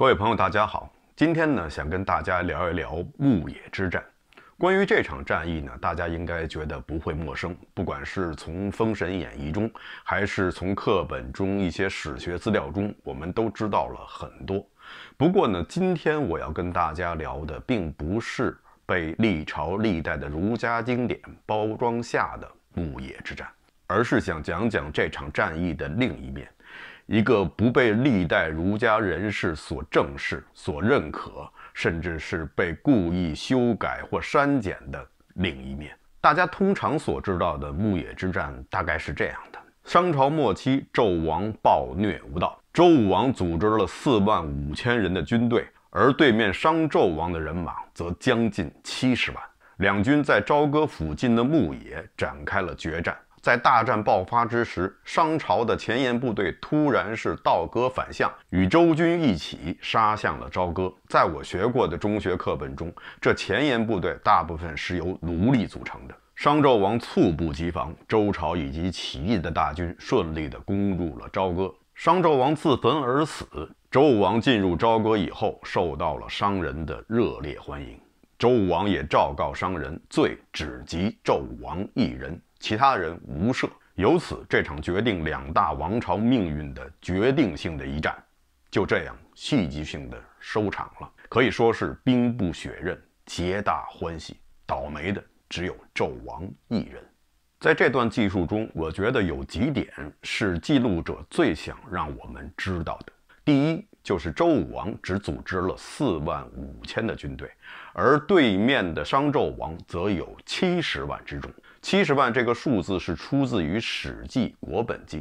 各位朋友，大家好。今天呢，想跟大家聊一聊牧野之战。关于这场战役呢，大家应该觉得不会陌生。不管是从《封神演义》中，还是从课本中一些史学资料中，我们都知道了很多。不过呢，今天我要跟大家聊的，并不是被历朝历代的儒家经典包装下的牧野之战，而是想讲讲这场战役的另一面。一个不被历代儒家人士所正视、所认可，甚至是被故意修改或删减的另一面。大家通常所知道的牧野之战大概是这样的：商朝末期，纣王暴虐无道，周武王组织了四万五千人的军队，而对面商纣王的人马则将近七十万。两军在朝歌附近的牧野展开了决战。在大战爆发之时，商朝的前沿部队突然是倒戈反向，与周军一起杀向了朝歌。在我学过的中学课本中，这前沿部队大部分是由奴隶组成的。商纣王猝不及防，周朝以及起义的大军顺利的攻入了朝歌。商纣王自焚而死。周武王进入朝歌以后，受到了商人的热烈欢迎。周武王也昭告商人，罪只及纣王一人。其他人无赦。由此这场决定两大王朝命运的决定性的一战，就这样戏剧性的收场了。可以说是兵不血刃，皆大欢喜。倒霉的只有纣王一人。在这段记述中，我觉得有几点是记录者最想让我们知道的。第一，就是周武王只组织了四万五千的军队，而对面的商纣王则有七十万之众。七十万这个数字是出自于《史记·国本纪》，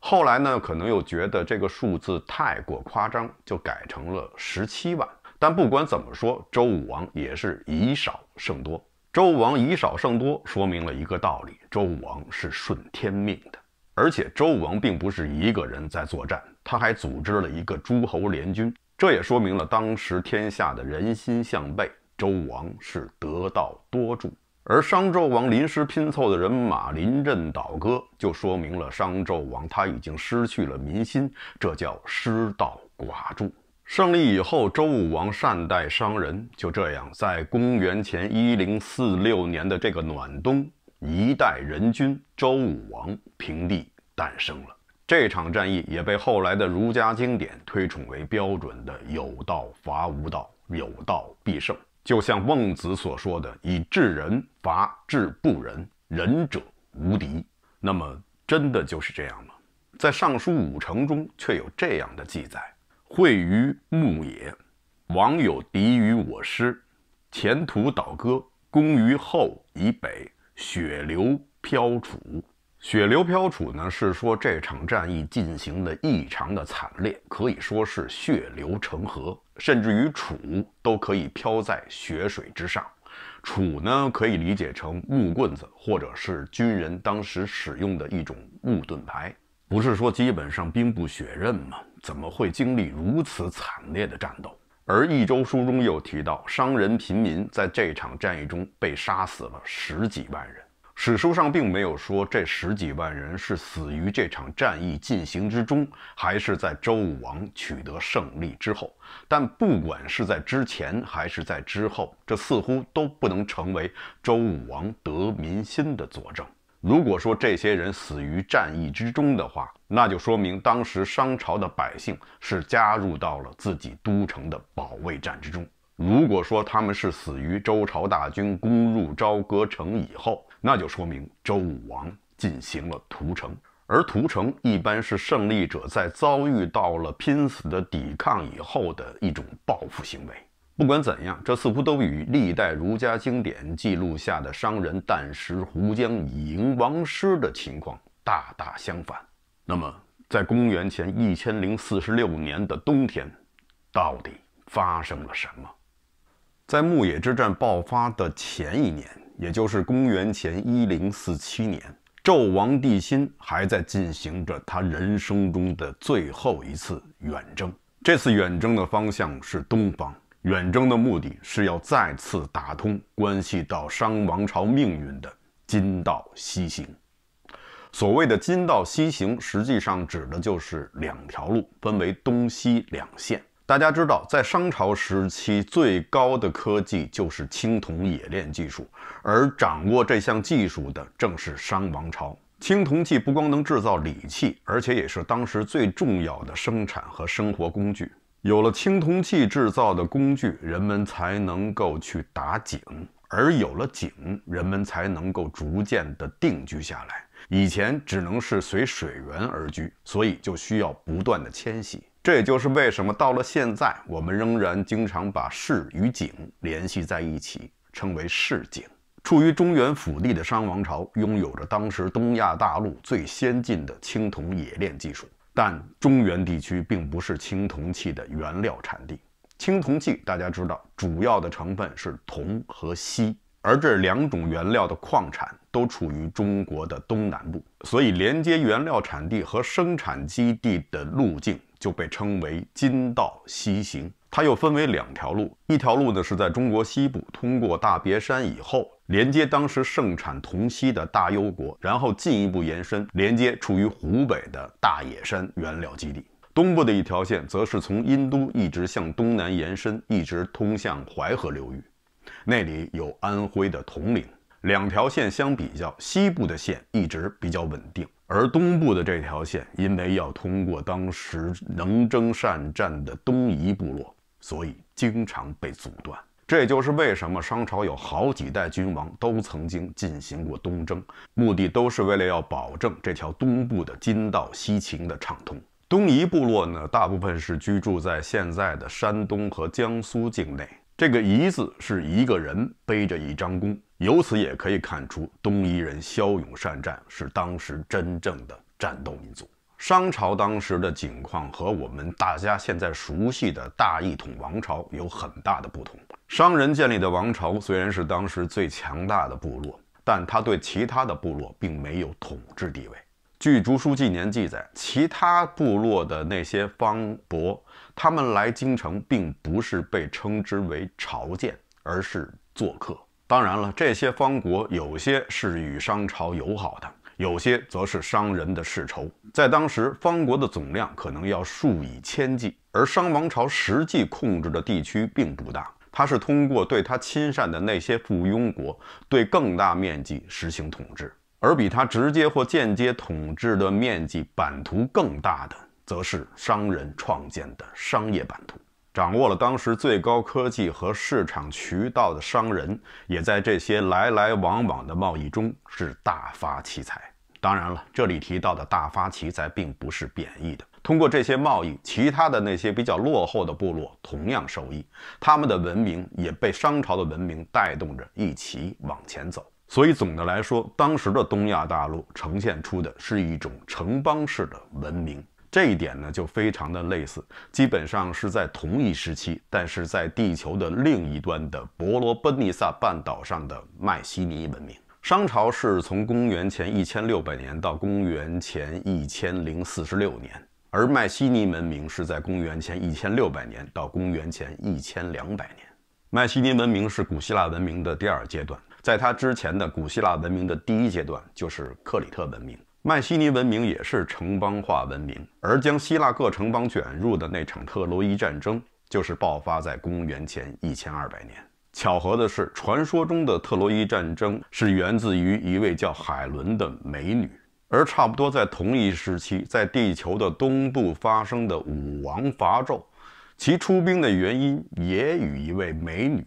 后来呢，可能又觉得这个数字太过夸张，就改成了十七万。但不管怎么说，周武王也是以少胜多。周武王以少胜多，说明了一个道理：周武王是顺天命的，而且周武王并不是一个人在作战，他还组织了一个诸侯联军。这也说明了当时天下的人心向背，周王是得道多助。而商纣王临时拼凑的人马临阵倒戈，就说明了商纣王他已经失去了民心，这叫失道寡助。胜利以后，周武王善待商人，就这样，在公元前一零四六年的这个暖冬，一代人君周武王平地诞生了。这场战役也被后来的儒家经典推崇为标准的“有道伐无道，有道必胜”。就像孟子所说的“以智人伐智不仁，仁者无敌”，那么真的就是这样吗？在《尚书·五成》中却有这样的记载：“会于牧野，王有敌于我师，前途倒戈，攻于后以北，血流漂楚。”血流漂杵呢，是说这场战役进行的异常的惨烈，可以说是血流成河，甚至于杵都可以漂在血水之上。杵呢，可以理解成木棍子，或者是军人当时使用的一种木盾牌。不是说基本上兵不血刃吗？怎么会经历如此惨烈的战斗？而《益州书》中又提到，商人、平民在这场战役中被杀死了十几万人。史书上并没有说这十几万人是死于这场战役进行之中，还是在周武王取得胜利之后。但不管是在之前还是在之后，这似乎都不能成为周武王得民心的佐证。如果说这些人死于战役之中的话，那就说明当时商朝的百姓是加入到了自己都城的保卫战之中。如果说他们是死于周朝大军攻入朝歌城以后，那就说明周武王进行了屠城，而屠城一般是胜利者在遭遇到了拼死的抵抗以后的一种报复行为。不管怎样，这似乎都与历代儒家经典记录下的商人旦食胡姜以迎王师的情况大大相反。那么，在公元前一千零四十六年的冬天，到底发生了什么？在牧野之战爆发的前一年。也就是公元前一零四七年，纣王帝辛还在进行着他人生中的最后一次远征。这次远征的方向是东方，远征的目的是要再次打通关系到商王朝命运的金道西行。所谓的金道西行，实际上指的就是两条路，分为东西两线。大家知道，在商朝时期，最高的科技就是青铜冶炼技术，而掌握这项技术的正是商王朝。青铜器不光能制造礼器，而且也是当时最重要的生产和生活工具。有了青铜器制造的工具，人们才能够去打井，而有了井，人们才能够逐渐的定居下来。以前只能是随水源而居，所以就需要不断的迁徙。这也就是为什么到了现在，我们仍然经常把市与井联系在一起，称为市井。处于中原腹地的商王朝，拥有着当时东亚大陆最先进的青铜冶炼技术。但中原地区并不是青铜器的原料产地。青铜器大家知道，主要的成分是铜和锡，而这两种原料的矿产都处于中国的东南部，所以连接原料产地和生产基地的路径。就被称为金道西行，它又分为两条路，一条路呢是在中国西部通过大别山以后，连接当时盛产铜锡的大幽国，然后进一步延伸连接处于湖北的大冶山原料基地。东部的一条线则是从殷都一直向东南延伸，一直通向淮河流域，那里有安徽的铜陵。两条线相比较，西部的线一直比较稳定。而东部的这条线，因为要通过当时能征善战的东夷部落，所以经常被阻断。这就是为什么商朝有好几代君王都曾经进行过东征，目的都是为了要保证这条东部的金道西秦的畅通。东夷部落呢，大部分是居住在现在的山东和江苏境内。这个“夷”字是一个人背着一张弓。由此也可以看出，东夷人骁勇善战，是当时真正的战斗民族。商朝当时的景况和我们大家现在熟悉的大一统王朝有很大的不同。商人建立的王朝虽然是当时最强大的部落，但他对其他的部落并没有统治地位。据《竹书纪年》记载，其他部落的那些方伯，他们来京城并不是被称之为朝见，而是做客。当然了，这些方国有些是与商朝友好的，有些则是商人的世仇。在当时，方国的总量可能要数以千计，而商王朝实际控制的地区并不大。它是通过对他亲善的那些附庸国，对更大面积实行统治；而比他直接或间接统治的面积版图更大的，则是商人创建的商业版图。掌握了当时最高科技和市场渠道的商人，也在这些来来往往的贸易中是大发其财。当然了，这里提到的大发其财并不是贬义的。通过这些贸易，其他的那些比较落后的部落同样受益，他们的文明也被商朝的文明带动着一起往前走。所以总的来说，当时的东亚大陆呈现出的是一种城邦式的文明。这一点呢，就非常的类似，基本上是在同一时期，但是在地球的另一端的伯罗奔尼撒半岛上的迈锡尼文明。商朝是从公元前一千六百年到公元前一千零四十六年，而迈锡尼文明是在公元前一千六百年到公元前一千两百年。迈锡尼文明是古希腊文明的第二阶段，在它之前的古希腊文明的第一阶段就是克里特文明。迈锡尼文明也是城邦化文明，而将希腊各城邦卷入的那场特洛伊战争，就是爆发在公元前一千二百年。巧合的是，传说中的特洛伊战争是源自于一位叫海伦的美女，而差不多在同一时期，在地球的东部发生的武王伐纣，其出兵的原因也与一位美女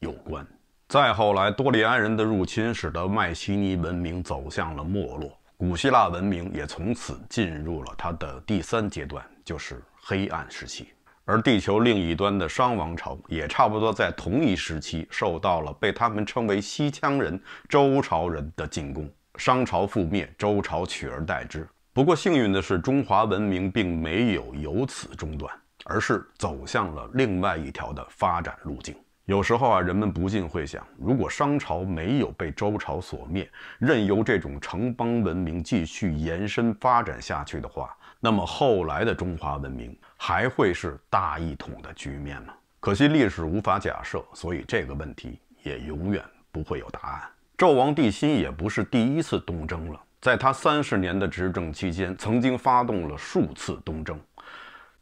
有关。再后来，多利安人的入侵使得迈锡尼文明走向了没落。古希腊文明也从此进入了它的第三阶段，就是黑暗时期。而地球另一端的商王朝也差不多在同一时期受到了被他们称为西羌人、周朝人的进攻，商朝覆灭，周朝取而代之。不过幸运的是，中华文明并没有由此中断，而是走向了另外一条的发展路径。有时候啊，人们不禁会想：如果商朝没有被周朝所灭，任由这种城邦文明继续延伸发展下去的话，那么后来的中华文明还会是大一统的局面吗？可惜历史无法假设，所以这个问题也永远不会有答案。纣王帝辛也不是第一次东征了，在他三十年的执政期间，曾经发动了数次东征。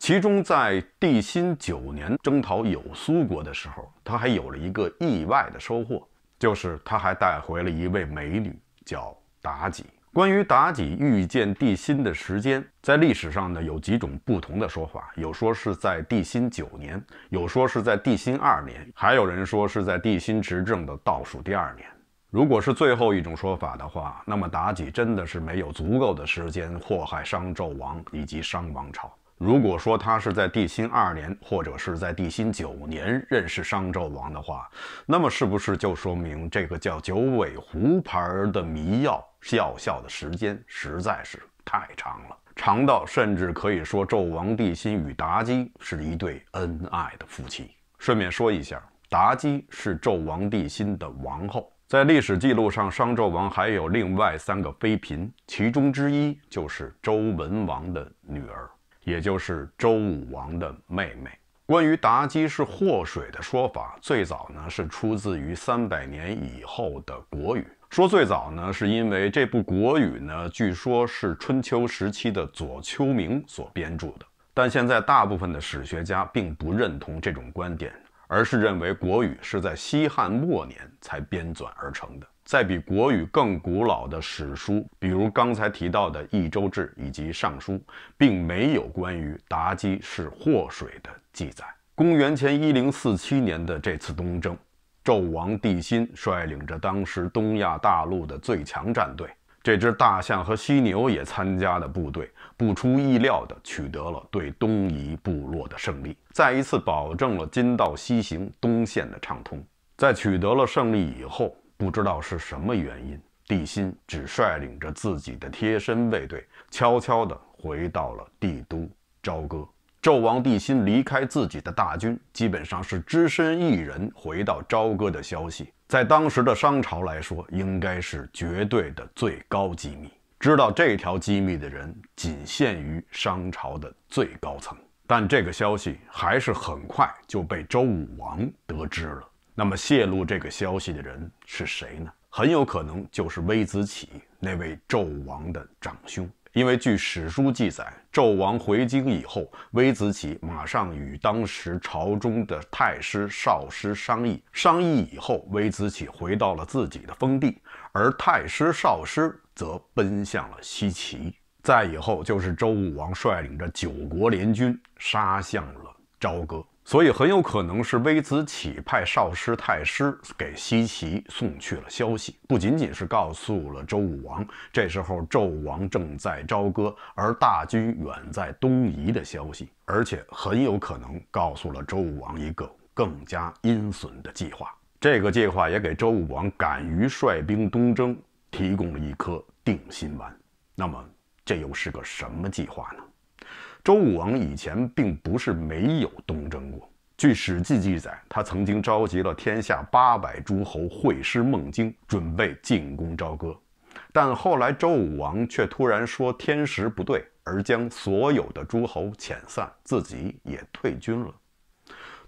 其中，在帝辛九年征讨有苏国的时候，他还有了一个意外的收获，就是他还带回了一位美女，叫妲己。关于妲己遇见帝辛的时间，在历史上呢有几种不同的说法，有说是在帝辛九年，有说是在帝辛二年，还有人说是在帝辛执政的倒数第二年。如果是最后一种说法的话，那么妲己真的是没有足够的时间祸害商纣王以及商王朝。如果说他是在帝辛二年或者是在帝辛九年认识商纣王的话，那么是不是就说明这个叫九尾狐牌的迷药药效的时间实在是太长了，长到甚至可以说纣王帝辛与妲己是一对恩爱的夫妻？顺便说一下，妲己是纣王帝辛的王后，在历史记录上，商纣王还有另外三个妃嫔，其中之一就是周文王的女儿。也就是周武王的妹妹。关于妲己是祸水的说法，最早呢是出自于三百年以后的《国语》。说最早呢，是因为这部《国语》呢，据说是春秋时期的左丘明所编著的。但现在大部分的史学家并不认同这种观点，而是认为《国语》是在西汉末年才编纂而成的。在比国语更古老的史书，比如刚才提到的《益州志》以及《尚书》，并没有关于妲己是祸水的记载。公元前一零四七年的这次东征，纣王帝辛率领着当时东亚大陆的最强战队，这支大象和犀牛也参加的部队，不出意料地取得了对东夷部落的胜利，再一次保证了金道西行东线的畅通。在取得了胜利以后。不知道是什么原因，帝辛只率领着自己的贴身卫队，悄悄地回到了帝都朝歌。纣王帝辛离开自己的大军，基本上是只身一人回到朝歌的消息，在当时的商朝来说，应该是绝对的最高机密。知道这条机密的人，仅限于商朝的最高层。但这个消息还是很快就被周武王得知了。那么，泄露这个消息的人是谁呢？很有可能就是微子启，那位纣王的长兄。因为据史书记载，纣王回京以后，微子启马上与当时朝中的太师、少师商议。商议以后，微子启回到了自己的封地，而太师、少师则奔向了西岐。再以后，就是周武王率领着九国联军杀向了朝歌。所以，很有可能是微子启派少师太师给西岐送去了消息，不仅仅是告诉了周武王这时候纣王正在朝歌，而大军远在东夷的消息，而且很有可能告诉了周武王一个更加阴损的计划。这个计划也给周武王敢于率兵东征提供了一颗定心丸。那么，这又是个什么计划呢？周武王以前并不是没有东征过。据《史记》记载，他曾经召集了天下八百诸侯会师孟津，准备进攻朝歌，但后来周武王却突然说天时不对，而将所有的诸侯遣散，自己也退军了。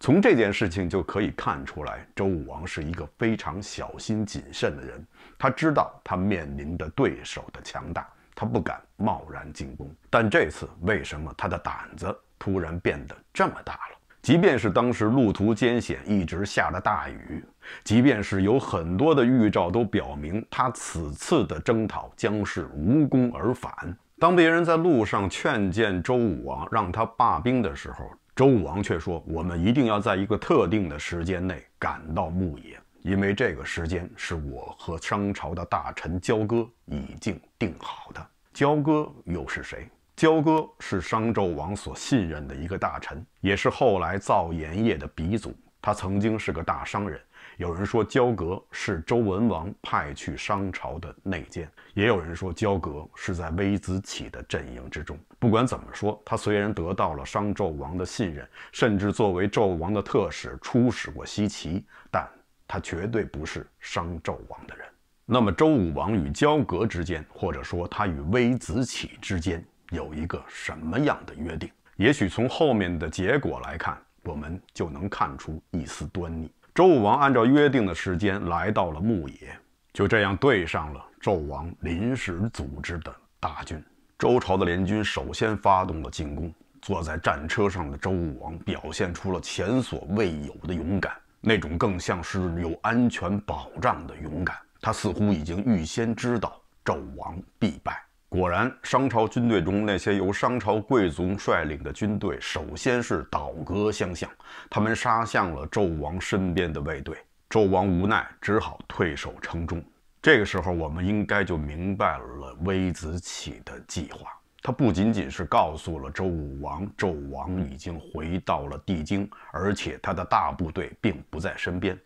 从这件事情就可以看出来，周武王是一个非常小心谨慎的人，他知道他面临的对手的强大。他不敢贸然进攻，但这次为什么他的胆子突然变得这么大了？即便是当时路途艰险，一直下了大雨，即便是有很多的预兆都表明他此次的征讨将是无功而返，当别人在路上劝谏周武王让他罢兵的时候，周武王却说：“我们一定要在一个特定的时间内赶到牧野。”因为这个时间是我和商朝的大臣焦哥已经定好的。焦哥又是谁？焦哥是商纣王所信任的一个大臣，也是后来造盐业的鼻祖。他曾经是个大商人。有人说焦戈是周文王派去商朝的内奸，也有人说焦戈是在微子启的阵营之中。不管怎么说，他虽然得到了商纣王的信任，甚至作为纣王的特使出使过西岐，但。他绝对不是商纣王的人。那么，周武王与焦革之间，或者说他与微子启之间，有一个什么样的约定？也许从后面的结果来看，我们就能看出一丝端倪。周武王按照约定的时间来到了牧野，就这样对上了纣王临时组织的大军。周朝的联军首先发动了进攻。坐在战车上的周武王表现出了前所未有的勇敢。那种更像是有安全保障的勇敢，他似乎已经预先知道纣王必败。果然，商朝军队中那些由商朝贵族率领的军队，首先是倒戈相向，他们杀向了纣王身边的卫队。纣王无奈，只好退守城中。这个时候，我们应该就明白了微子启的计划。他不仅仅是告诉了周武王，纣王已经回到了帝京，而且他的大部队并不在身边，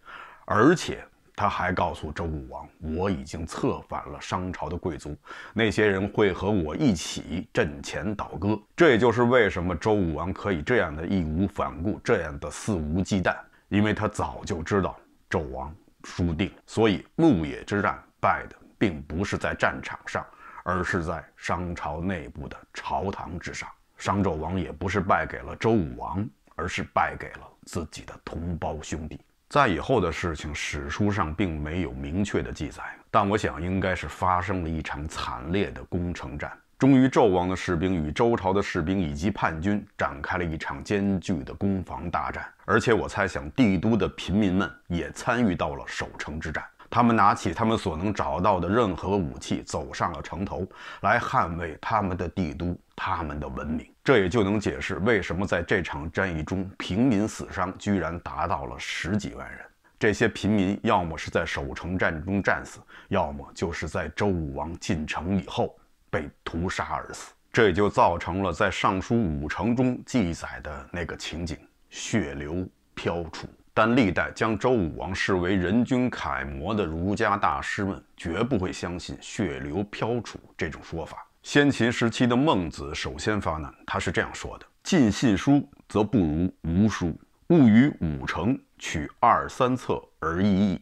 而且他还告诉周武王，我已经策反了商朝的贵族，那些人会和我一起阵前倒戈。这也就是为什么周武王可以这样的义无反顾，这样的肆无忌惮，因为他早就知道纣王输定，所以牧野之战败的并不是在战场上。而是在商朝内部的朝堂之上，商纣王也不是败给了周武王，而是败给了自己的同胞兄弟。在以后的事情，史书上并没有明确的记载，但我想应该是发生了一场惨烈的攻城战。终于纣王的士兵与周朝的士兵以及叛军展开了一场艰巨的攻防大战，而且我猜想，帝都的平民们也参与到了守城之战。他们拿起他们所能找到的任何武器，走上了城头，来捍卫他们的帝都，他们的文明。这也就能解释为什么在这场战役中，平民死伤居然达到了十几万人。这些平民要么是在守城战中战死，要么就是在周武王进城以后被屠杀而死。这也就造成了在《尚书武城》中记载的那个情景：血流漂杵。但历代将周武王视为仁君楷模的儒家大师们绝不会相信“血流飘楚”这种说法。先秦时期的孟子首先发难，他是这样说的：“尽信书，则不如无书。物与五成，取二三策而已矣。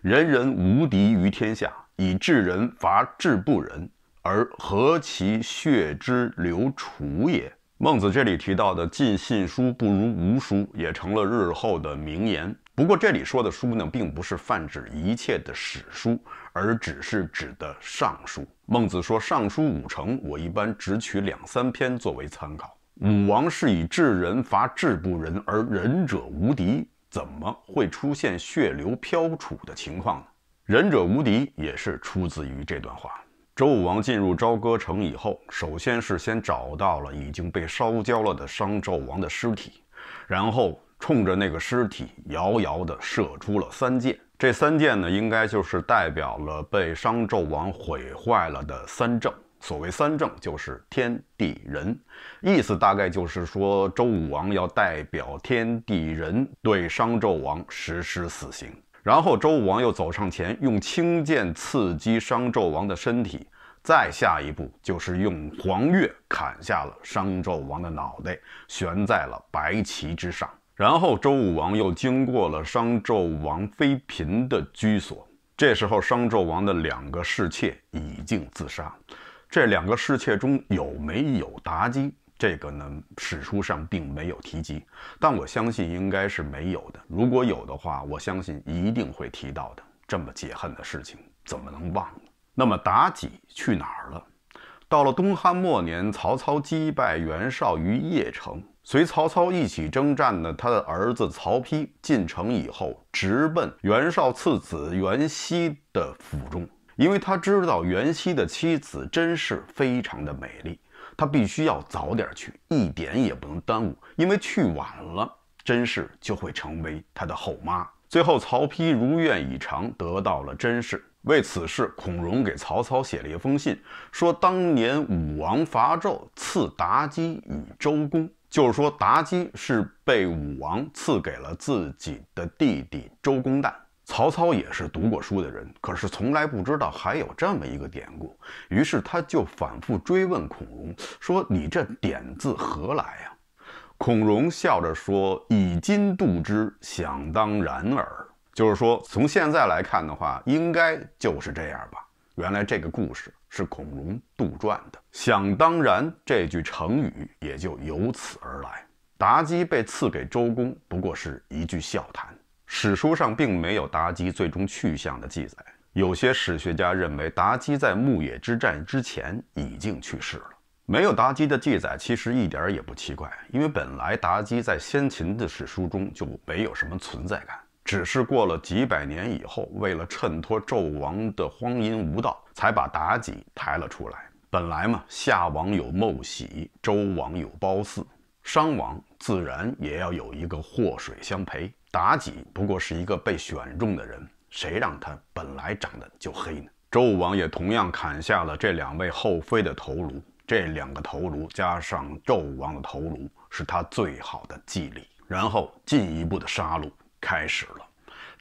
人人无敌于天下，以治人伐治不仁，而何其血之流楚也？”孟子这里提到的“尽信书不如无书”也成了日后的名言。不过，这里说的书呢，并不是泛指一切的史书，而只是指的《尚书》。孟子说：“《尚书》五成，我一般只取两三篇作为参考。”武王是以治人伐治不仁，而仁者无敌，怎么会出现血流飘杵的情况呢？“仁者无敌”也是出自于这段话。周武王进入朝歌城以后，首先是先找到了已经被烧焦了的商纣王的尸体，然后冲着那个尸体遥遥地射出了三箭。这三箭呢，应该就是代表了被商纣王毁坏了的三正。所谓三正，就是天地人，意思大概就是说，周武王要代表天地人对商纣王实施死刑。然后周武王又走上前，用轻剑刺激商纣王的身体，再下一步就是用黄钺砍下了商纣王的脑袋，悬在了白旗之上。然后周武王又经过了商纣王妃嫔的居所，这时候商纣王的两个侍妾已经自杀，这两个侍妾中有没有妲己？这个呢，史书上并没有提及，但我相信应该是没有的。如果有的话，我相信一定会提到的。这么解恨的事情，怎么能忘呢？那么，妲己去哪儿了？到了东汉末年，曹操击败袁绍于邺城，随曹操一起征战的他的儿子曹丕进城以后，直奔袁绍次子袁熙的府中，因为他知道袁熙的妻子甄氏非常的美丽。他必须要早点去，一点也不能耽误，因为去晚了，甄氏就会成为他的后妈。最后，曹丕如愿以偿，得到了甄氏。为此事，孔融给曹操写了一封信，说当年武王伐纣，赐妲己与周公，就是说妲己是被武王赐给了自己的弟弟周公旦。曹操也是读过书的人，可是从来不知道还有这么一个典故，于是他就反复追问孔融，说：“你这‘典’字何来呀？”孔融笑着说：“以今度之，想当然耳。”就是说，从现在来看的话，应该就是这样吧。原来这个故事是孔融杜撰的，“想当然”这句成语也就由此而来。妲己被赐给周公，不过是一句笑谈。史书上并没有妲己最终去向的记载。有些史学家认为，妲己在牧野之战之前已经去世了。没有妲己的记载，其实一点也不奇怪，因为本来妲己在先秦的史书中就没有什么存在感，只是过了几百年以后，为了衬托纣王的荒淫无道，才把妲己抬了出来。本来嘛，夏王有孟喜，周王有褒姒，商王自然也要有一个祸水相陪。妲己不过是一个被选中的人，谁让他本来长得就黑呢？纣王也同样砍下了这两位后妃的头颅，这两个头颅加上纣王的头颅，是他最好的祭礼。然后进一步的杀戮开始了。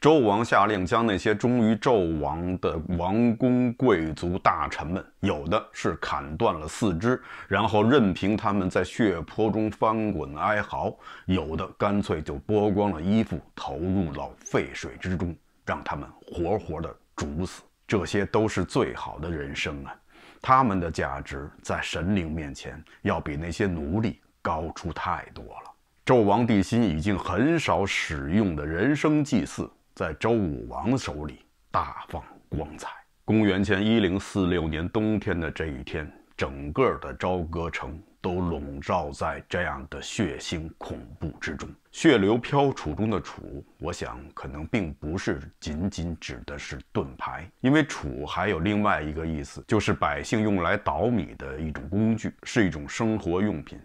周王下令将那些忠于纣王的王公贵族大臣们，有的是砍断了四肢，然后任凭他们在血泊中翻滚哀嚎；有的干脆就剥光了衣服，投入到沸水之中，让他们活活的煮死。这些都是最好的人生啊！他们的价值在神灵面前，要比那些奴隶高出太多了。纣王帝辛已经很少使用的人生祭祀。在周武王手里大放光彩。公元前一零四六年冬天的这一天，整个的朝歌城都笼罩在这样的血腥恐怖之中。血流飘楚中的楚，我想可能并不是仅仅指的是盾牌，因为楚还有另外一个意思，就是百姓用来捣米的一种工具，是一种生活用品。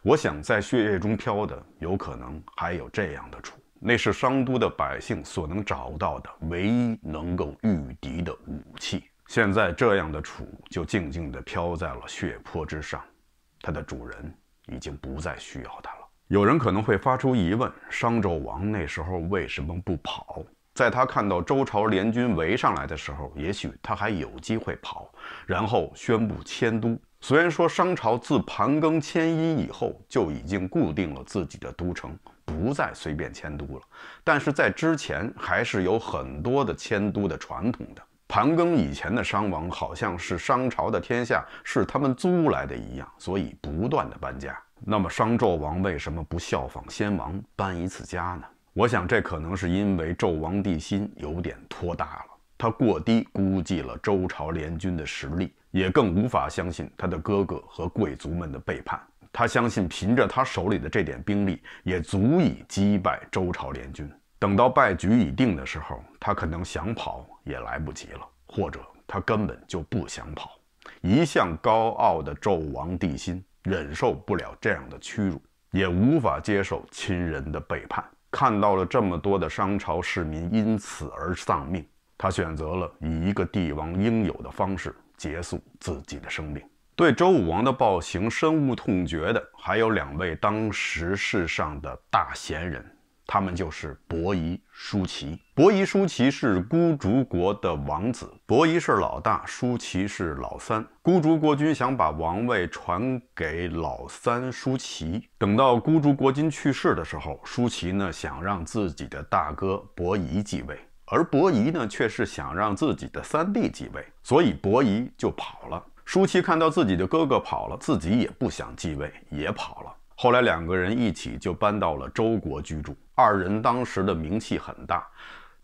我想在血液中飘的，有可能还有这样的楚。那是商都的百姓所能找到的唯一能够御敌的武器。现在，这样的杵就静静地飘在了血泊之上，它的主人已经不再需要它了。有人可能会发出疑问：商纣王那时候为什么不跑？在他看到周朝联军围上来的时候，也许他还有机会跑，然后宣布迁都。虽然说商朝自盘庚迁殷以后就已经固定了自己的都城。不再随便迁都了，但是在之前还是有很多的迁都的传统。的盘庚以前的商王好像是商朝的天下是他们租来的一样，所以不断的搬家。那么商纣王为什么不效仿先王搬一次家呢？我想这可能是因为纣王帝辛有点托大了，他过低估计了周朝联军的实力，也更无法相信他的哥哥和贵族们的背叛。他相信，凭着他手里的这点兵力，也足以击败周朝联军。等到败局已定的时候，他可能想跑也来不及了，或者他根本就不想跑。一向高傲的纣王帝辛，忍受不了这样的屈辱，也无法接受亲人的背叛。看到了这么多的商朝市民因此而丧命，他选择了以一个帝王应有的方式结束自己的生命。对周武王的暴行深恶痛绝的，还有两位当时世上的大贤人，他们就是伯夷、叔齐。伯夷、叔齐是孤竹国的王子，伯夷是老大，叔齐是老三。孤竹国君想把王位传给老三叔齐，等到孤竹国君去世的时候，叔齐呢想让自己的大哥伯夷继位，而伯夷呢却是想让自己的三弟继位，所以伯夷就跑了。舒淇看到自己的哥哥跑了，自己也不想继位，也跑了。后来两个人一起就搬到了周国居住。二人当时的名气很大，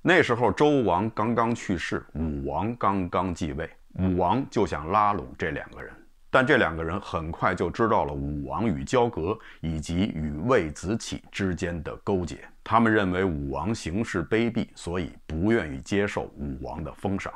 那时候周王刚刚去世，武王刚刚继位，武王就想拉拢这两个人，但这两个人很快就知道了武王与焦革以及与卫子启之间的勾结。他们认为武王行事卑鄙，所以不愿意接受武王的封赏。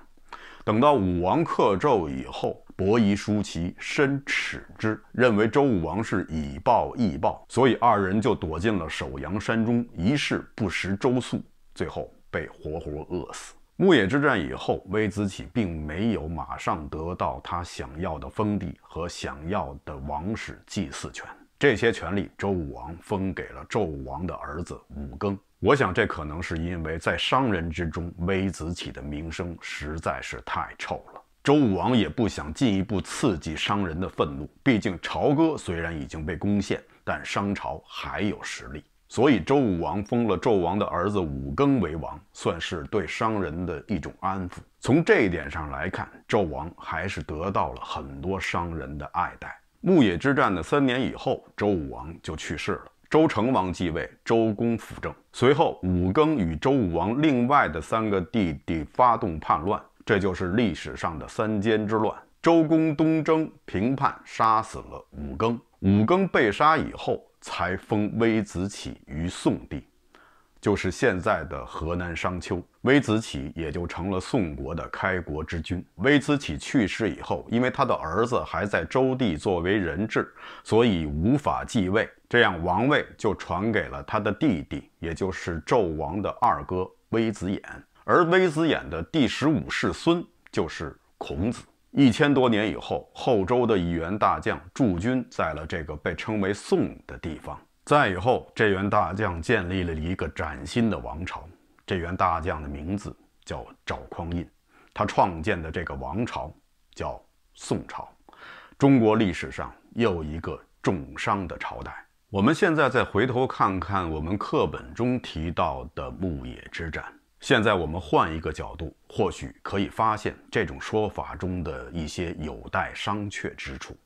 等到武王克纣以后，伯夷叔齐深耻之，认为周武王是以暴易暴，所以二人就躲进了首阳山中，一事不食周粟，最后被活活饿死。牧野之战以后，微子启并没有马上得到他想要的封地和想要的王室祭祀权，这些权利周武王封给了周武王的儿子武庚。我想这可能是因为在商人之中，微子启的名声实在是太臭了。周武王也不想进一步刺激商人的愤怒，毕竟朝歌虽然已经被攻陷，但商朝还有实力，所以周武王封了纣王的儿子武庚为王，算是对商人的一种安抚。从这一点上来看，纣王还是得到了很多商人的爱戴。牧野之战的三年以后，周武王就去世了，周成王继位，周公辅政。随后，武庚与周武王另外的三个弟弟发动叛乱。这就是历史上的三监之乱。周公东征平叛，杀死了武庚。武庚被杀以后，才封微子启于宋地，就是现在的河南商丘。微子启也就成了宋国的开国之君。微子启去世以后，因为他的儿子还在周地作为人质，所以无法继位，这样王位就传给了他的弟弟，也就是纣王的二哥微子衍。而微子衍的第十五世孙就是孔子。一千多年以后，后周的一员大将驻军在了这个被称为宋的地方。再以后，这员大将建立了一个崭新的王朝。这员大将的名字叫赵匡胤，他创建的这个王朝叫宋朝，中国历史上又一个重伤的朝代。我们现在再回头看看我们课本中提到的牧野之战。现在我们换一个角度，或许可以发现这种说法中的一些有待商榷之处。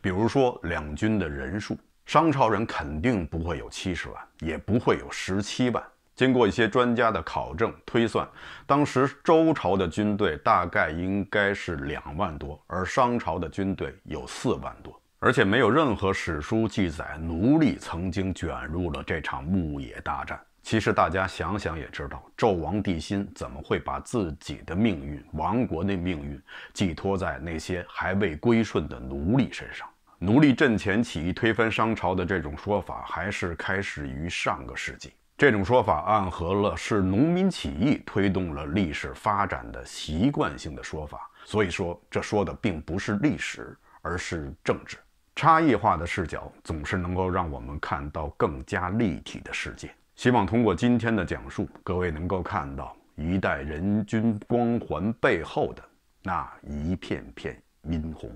比如说，两军的人数，商朝人肯定不会有七十万，也不会有十七万。经过一些专家的考证推算，当时周朝的军队大概应该是两万多，而商朝的军队有四万多，而且没有任何史书记载奴隶曾经卷入了这场牧野大战。其实大家想想也知道，纣王帝辛怎么会把自己的命运、亡国的命运寄托在那些还未归顺的奴隶身上？奴隶阵前起义推翻商朝的这种说法，还是开始于上个世纪。这种说法暗合了是农民起义推动了历史发展的习惯性的说法。所以说，这说的并不是历史，而是政治。差异化的视角总是能够让我们看到更加立体的世界。希望通过今天的讲述，各位能够看到一代人均光环背后的那一片片殷红。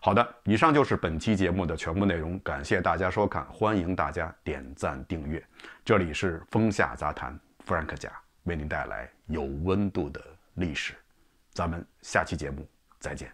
好的，以上就是本期节目的全部内容，感谢大家收看，欢迎大家点赞订阅。这里是风下杂谈，弗兰克家为您带来有温度的历史。咱们下期节目再见。